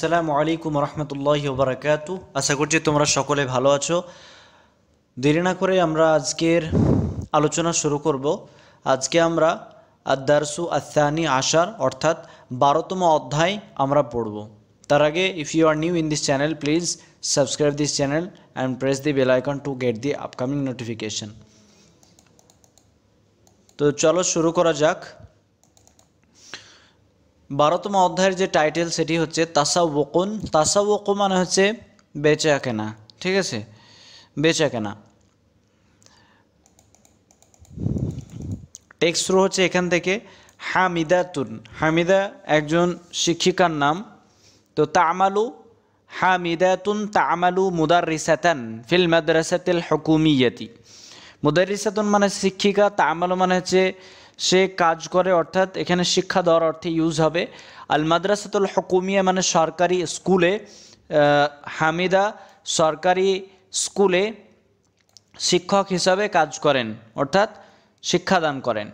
আসসালামু আলাইকুম রহমতুল্লাহ বারাকাতু আশা করছি তোমরা সকলে ভালো আছো দেরি না করে আমরা আজকের আলোচনা শুরু করব আজকে আমরা আদারসু আসানি আশার অর্থাৎ বারোতম অধ্যায় আমরা পড়ব তার আগে if you are new in this channel please subscribe this channel and press the bell icon to get the upcoming notification তো চলো শুরু করা যাক বারোতম অধ্যায়ের যে টাইটেল সেটি হচ্ছে তাসা তাসা ওকু মানে হচ্ছে বেচা কেনা ঠিক আছে বেচা কেনা টেক্সট শুরু হচ্ছে এখান থেকে হামিদা তুন হামিদা একজন শিক্ষিকার নাম তো তামালু হামিদা তুন তামালু মুদারিসাতান ফিল মাদ্রাসাতিল হকুমিয়াতি মুদারিসাতুন মানে শিক্ষিকা তামালু মানে হচ্ছে সে কাজ করে অর্থাৎ এখানে শিক্ষা দেওয়ার অর্থে ইউজ হবে আল মাদ্রাসাতুল হকুমিয়া মানে সরকারি স্কুলে হামিদা সরকারি স্কুলে শিক্ষক হিসাবে কাজ করেন অর্থাৎ শিক্ষাদান করেন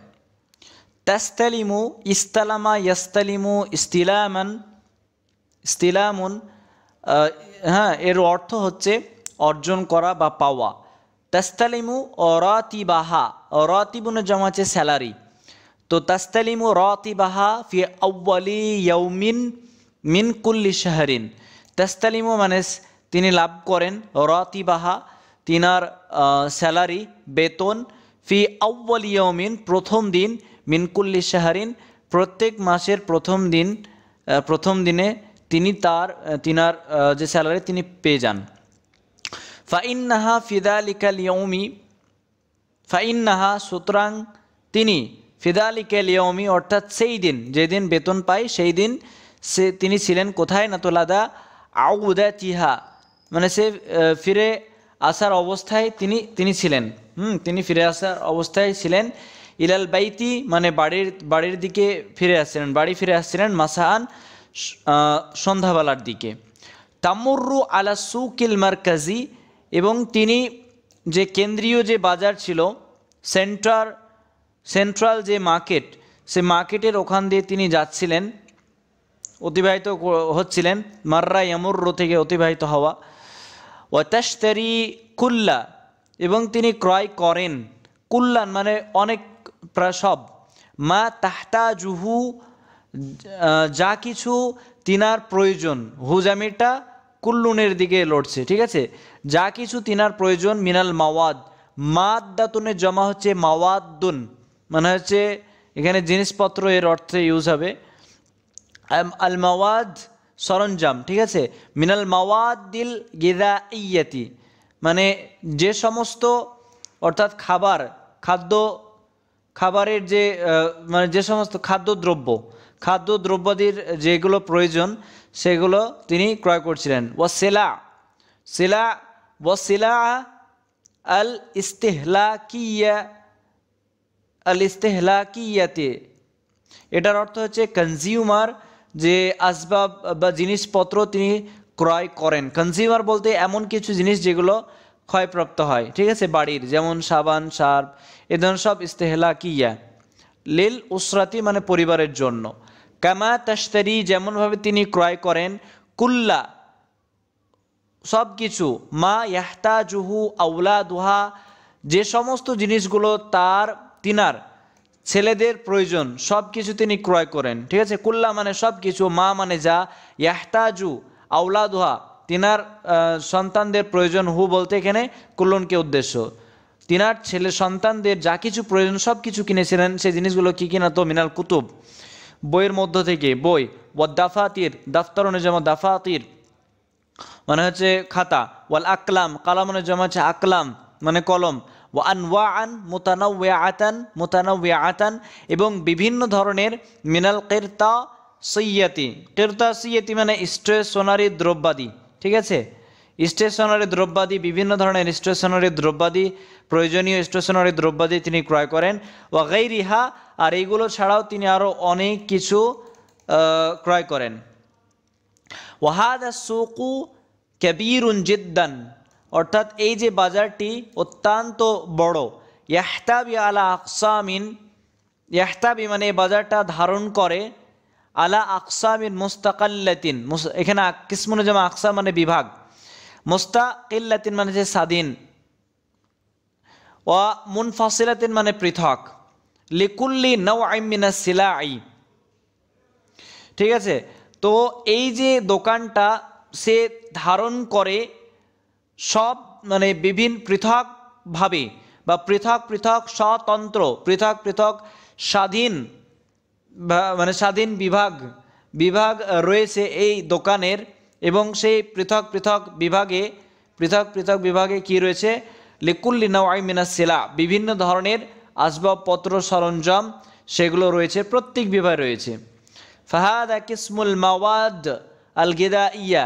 তাস্তালিমু ইস্তালামা ইয়াস্তালিমু ইস্তিলামান ইস্তিলামুন হ্যাঁ এর অর্থ হচ্ছে অর্জন করা বা পাওয়া তাস্তালিমু অরাতিবাহা অরাতিবুনের জমা আছে স্যালারি তো তাস্তালিমু রতিবাহা ফি আউ্বালি ইয়ৌমিন মিন কুল্লি শাহরিন তাস্তালিমু মানে তিনি লাভ করেন রতিবাহা তিনার স্যালারি বেতন ফি আউ্বাল ইয়াউমিন প্রথম দিন মিনকুল্লি শাহরিন প্রত্যেক মাসের প্রথম দিন প্রথম দিনে তিনি তার তিনার যে স্যালারি তিনি পেয়ে যান ফাইন্নাহা ফিদা লিকাল ইয়ৌমি ফাইন্নাহা সুতরাং তিনি ফিদালি কেলিয়মি অর্থাৎ সেই দিন যেদিন বেতন পাই সেই দিন সে তিনি ছিলেন কোথায় না তোলাদা আউদা চিহা মানে সে ফিরে আসার অবস্থায় তিনি তিনি ছিলেন হুম তিনি ফিরে আসার অবস্থায় ছিলেন ইলাল বাইতি মানে বাড়ির বাড়ির দিকে ফিরে আসছিলেন বাড়ি ফিরে আসছিলেন মাসাহান সন্ধ্যাবেলার দিকে তামুরু আলা সুকিল কাজি এবং তিনি যে কেন্দ্রীয় যে বাজার ছিল সেন্টার সেন্ট্রাল যে মার্কেট সে মার্কেটের ওখান দিয়ে তিনি যাচ্ছিলেন অতিবাহিত হচ্ছিলেন মার্রা ইয়ামুর্রো থেকে অতিবাহিত হওয়া ওয়াতাস্তারি কুল্লা এবং তিনি ক্রয় করেন কুল্লান মানে অনেক সব মা তাহতা জুহু যা কিছু তিনার প্রয়োজন হুজামিটা কুল্লুনের দিকে লড়ছে ঠিক আছে যা কিছু তিনার প্রয়োজন মিনাল মাওয়াদ মাদ্দাতুনের জমা হচ্ছে মাওয়াদ্দুন মানে হচ্ছে এখানে জিনিসপত্র এর অর্থে ইউজ হবে আল মাওয়াদ সরঞ্জাম ঠিক আছে মিনাল মাওয়াদিল গিদা ইয়াতি মানে যে সমস্ত অর্থাৎ খাবার খাদ্য খাবারের যে মানে যে সমস্ত খাদ্যদ্রব্য খাদ্যদ্রব্যাদির যেগুলো প্রয়োজন সেগুলো তিনি ক্রয় করছিলেন ও সেলা সেলা ও সেলা আল ইস্তেহলা কিয়া আল ইস্তেহলাকিয়াতে এটার অর্থ হচ্ছে কনজিউমার যে আসবাব বা জিনিসপত্র তিনি ক্রয় করেন কনজিউমার বলতে এমন কিছু জিনিস যেগুলো ক্ষয়প্রাপ্ত হয় ঠিক আছে বাড়ির যেমন সাবান সার্ফ এ ধরনের সব কিয়া লিল উসরাতি মানে পরিবারের জন্য কামা তাস্তারি যেমনভাবে তিনি ক্রয় করেন কুল্লা সব কিছু মা জুহু আউলা দুহা যে সমস্ত জিনিসগুলো তার তিনার ছেলেদের প্রয়োজন সব কিছু তিনি ক্রয় করেন ঠিক আছে কুল্লা মানে সব কিছু মা মানে যা ইয়াহতাজু আউলাদুহা তিনার সন্তানদের প্রয়োজন হু বলতে এখানে কুল্লনকে উদ্দেশ্য তিনার ছেলে সন্তানদের যা কিছু প্রয়োজন সব কিছু কিনেছিলেন সেই জিনিসগুলো কী কিনা তো মিনাল কুতুব বইয়ের মধ্য থেকে বই ওয়া দাফাতির দাফতর জমা দাফাতির মানে হচ্ছে খাতা ওয়াল আকলাম কালাম জমা হচ্ছে আকলাম মানে কলম ওয়ান ওয়ান মোতানওয়া এবং বিভিন্ন ধরনের মিনাল কেরতা সৈয়াতি কেরতা সৈয়াতি মানে স্টেশনারি দ্রব্যাদি ঠিক আছে স্টেশনারি দ্রব্যাদি বিভিন্ন ধরনের স্টেশনারি দ্রব্যাদি প্রয়োজনীয় স্টেশনারি দ্রব্যাদি তিনি ক্রয় করেন ওয়াগাই রিহা আর এইগুলো ছাড়াও তিনি আরও অনেক কিছু ক্রয় করেন ওয়াহাদা সুকু ক্যাবিরুন জিদ্দান অর্থাৎ এই যে বাজারটি অত্যন্ত বড় ইয়াহতাবি আলা আকসামিন ইয়াহতাবি মানে বাজারটা ধারণ করে আলা আকসামিন মুস্তাকাল্লাতিন এখানে কিসমুন জামা আকসাম মানে বিভাগ মুস্তাকিল্লাতিন মানে যে স্বাধীন ওয়া মুনফাসিলাতিন মানে পৃথক লিকুল্লি নৌ আইমিনা সিলা আই ঠিক আছে তো এই যে দোকানটা সে ধারণ করে সব মানে বিভিন্ন পৃথকভাবে বা পৃথক পৃথক স্বতন্ত্র পৃথক পৃথক স্বাধীন মানে স্বাধীন বিভাগ বিভাগ রয়েছে এই দোকানের এবং সেই পৃথক পৃথক বিভাগে পৃথক পৃথক বিভাগে কি রয়েছে লিকুল্লি নওয়াই মিনা সেলা বিভিন্ন ধরনের আসবাবপত্র সরঞ্জাম সেগুলো রয়েছে প্রত্যেক বিভাগে রয়েছে ফাহাদ কিসমুল মাওয়াদ আল গেদা ইয়া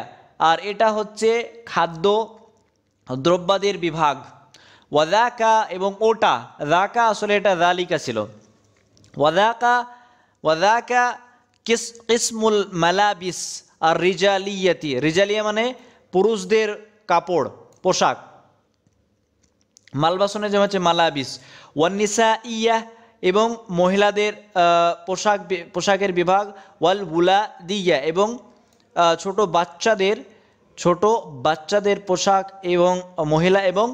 আর এটা হচ্ছে খাদ্য দ্রব্যাদির বিভাগ ওয়াদাকা এবং ওটা রাকা আসলে এটা রালিকা ছিল ওয়াদাকা ওয়াদাকা কিস কিসমুল মালাবিস আর রিজালিয়াতি রিজালিয়া মানে পুরুষদের কাপড় পোশাক মালবাসনে যেমন হচ্ছে মালাবিস ওয়ানিসা ইয়া এবং মহিলাদের পোশাক পোশাকের বিভাগ ওয়াল বুলা দিয়া এবং ছোট বাচ্চাদের ছোট বাচ্চাদের পোশাক এবং মহিলা এবং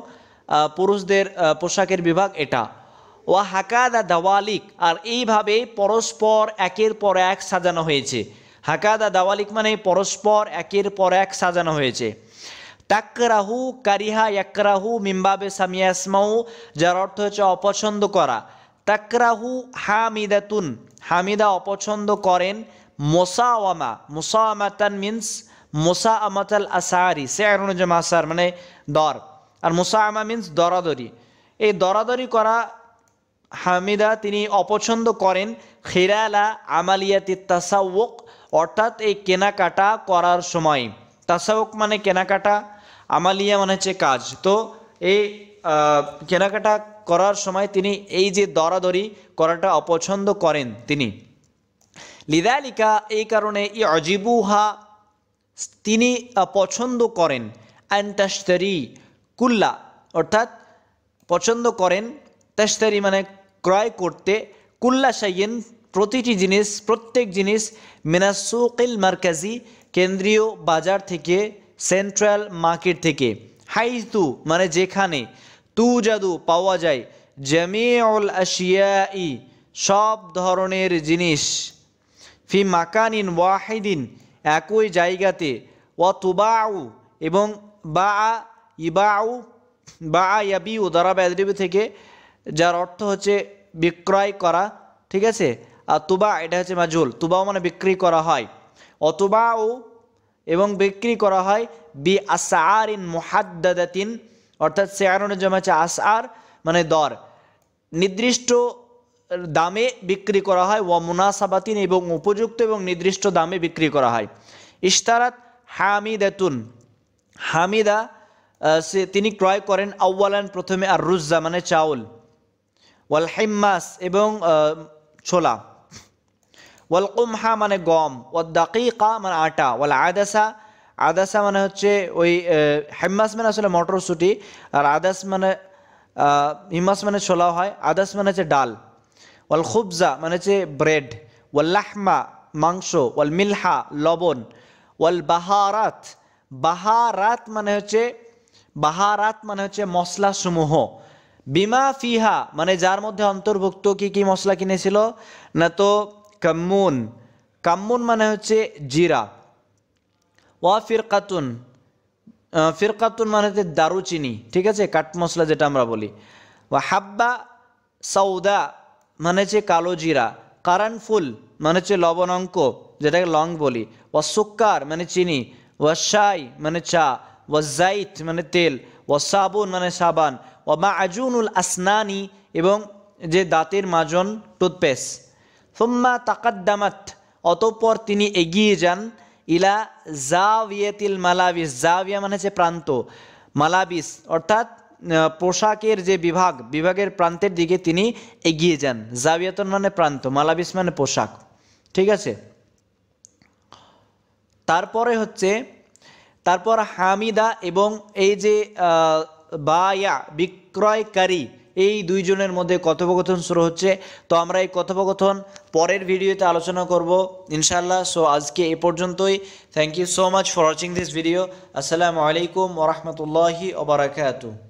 পুরুষদের পোশাকের বিভাগ এটা ওয়া হাকাদা দাওয়ালিক আর এইভাবে পরস্পর একের পর এক সাজানো হয়েছে হাকাদা দাওয়ালিক মানে পরস্পর একের পর এক সাজানো হয়েছে তাকরাহু কারিহা ইয়াকরাহু মিম্বাবে সামিয়াসমাউ যার অর্থ হচ্ছে অপছন্দ করা তাকরাহু হামিদাতুন হামিদা অপছন্দ করেন মোসাওয়ামা মোসাওয়ামাতান মিন্স মোসা আমাতাল আসারি সেয়ার অনুযায়ী মাসার মানে দর আর মোসা আমা মিন্স দরাদরি এই দরাদরি করা হামিদা তিনি অপছন্দ করেন খিরালা আমালিয়াতি তাসাউক অর্থাৎ এই কেনাকাটা করার সময় তাসাউক মানে কেনাকাটা আমালিয়া মানে হচ্ছে কাজ তো এই কেনাকাটা করার সময় তিনি এই যে দরাদরি করাটা অপছন্দ করেন তিনি লিদালিকা এই কারণে ই অজিবুহা তিনি পছন্দ করেন অ্যান্টাস্তারি কুল্লা অর্থাৎ পছন্দ করেন তাস্তারি মানে ক্রয় করতে কুল্লা সাইয়েন প্রতিটি জিনিস প্রত্যেক জিনিস মিনাসুকিল মার্কাজি কেন্দ্রীয় বাজার থেকে সেন্ট্রাল মার্কেট থেকে হাইতু মানে যেখানে তু জাদু পাওয়া যায় জামিউল আশিয়াই সব ধরনের জিনিস ফি মাকানিন ওয়াহিদিন একই জায়গাতে অতুবাউ এবং বা আ ইবাউ বা আ ইয়াবিউ দ্বারা ব্যাদরিবি থেকে যার অর্থ হচ্ছে বিক্রয় করা ঠিক আছে আর তুবা এটা হচ্ছে মাজুল তুবাও মানে বিক্রি করা হয় অতুবাউ এবং বিক্রি করা হয় বি আসার ইন মোহাদ্দাদাতিন অর্থাৎ সেয়ারনের জমা আছে আসার মানে দর নির্দিষ্ট দামে বিক্রি করা হয় ওয়া মুনাসাবাতিন এবং উপযুক্ত এবং নির্দিষ্ট দামে বিক্রি করা হয় ইশতারাত হামিদাতুন হামিদা সে তিনি ক্রয় করেন আউ্বালান প্রথমে আর রুজ্জা মানে চাউল ওয়াল হাইম্মাস এবং ছোলা ওয়াল কুমহা মানে গম ওয়াল দাকিকা মানে আটা ওয়াল আদাসা আদাসা মানে হচ্ছে ওই হেম্মাস মানে আসলে মটরশুটি আর আদাস মানে হিম্মাস মানে ছোলা হয় আদাস মানে হচ্ছে ডাল ওয়াল খুবজা মানে হচ্ছে ব্রেড ওয়াল লাহমা মাংস ওয়াল মিলহা লবণ ওয়াল বাহারাত বাহারাত মানে হচ্ছে বাহারাত মানে হচ্ছে মশলাসমূহ বিমা ফিহা মানে যার মধ্যে অন্তর্ভুক্ত কি কি মশলা কিনেছিল না তো কাম্মুন কাম্মুন মানে হচ্ছে জিরা ওয়া ফিরকাতুন ফিরকাতুন মানে হচ্ছে দারুচিনি ঠিক আছে কাঠ মশলা যেটা আমরা বলি ওয়া হাব্বা সৌদা মানে হচ্ছে কালো জিরা কারান ফুল মানে হচ্ছে লবণ অঙ্ক যেটাকে লং বলি ওয়াসুক্কার মানে চিনি ওয়াশাই মানে চা ওয়াজাইত মানে তেল ওয়াসাবুন মানে সাবান ও মা আজুনুল আসনানি এবং যে দাঁতের মাজন টুথপেস্ট সোম্মা তাকাদ্দামাত অতঃপর তিনি এগিয়ে যান ইলা জাভিয়াতিল মালাবিস জাভিয়া মানে হচ্ছে প্রান্ত মালাবিস অর্থাৎ পোশাকের যে বিভাগ বিভাগের প্রান্তের দিকে তিনি এগিয়ে যান জাবিয়াতন মানে প্রান্ত মালাবিস মানে পোশাক ঠিক আছে তারপরে হচ্ছে তারপর হামিদা এবং এই যে বায়া বিক্রয়কারী এই দুইজনের মধ্যে কথোপকথন শুরু হচ্ছে তো আমরা এই কথোপকথন পরের ভিডিওতে আলোচনা করব ইনশাল্লাহ সো আজকে এ পর্যন্তই thank you so much for watching this video আসসালামু আলাইকুম ওরহমতুল্লাহি ওবরাকাতু